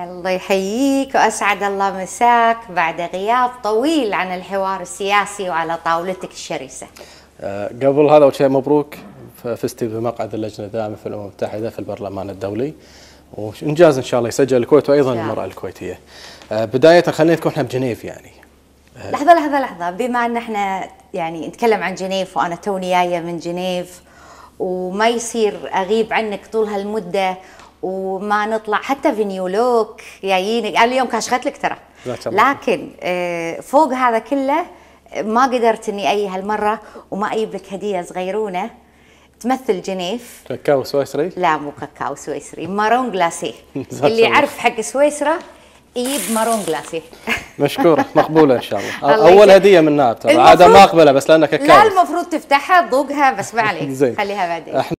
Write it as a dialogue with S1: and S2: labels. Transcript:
S1: الله يحييك واسعد الله مساك بعد غياب طويل عن الحوار السياسي وعلى طاولتك الشرسه.
S2: آه، قبل هذا اول شيء مبروك فزتي بمقعد اللجنه الدائمه في الامم المتحده في البرلمان الدولي وانجاز ان شاء الله يسجل الكويت وايضا المراه الكويتيه. آه، بدايه خلينا نكون احنا بجنيف يعني. آه،
S1: لحظه لحظه لحظه بما ان احنا يعني نتكلم عن جنيف وانا توني جايه من جنيف وما يصير اغيب عنك طول هالمده وما نطلع حتى فينيو لوك جايين اليوم كشخت لك ترى
S3: لكن
S1: آه، فوق هذا كله ما قدرت اني اي هالمره وما اجيب لك هديه صغيرونه تمثل جنيف
S4: كاكاو سويسري؟ لا مو كاكاو سويسري
S1: مارون جلاسي
S4: اللي يعرف
S1: حق سويسرا يجيب مارون جلاسي
S2: مشكورة مقبولة إن شاء الله أول هدية
S3: من نار ترى عادة ما أقبلها بس لأنها كاكاو لا المفروض تفتحها تذوقها بس ما عليك خليها بعدين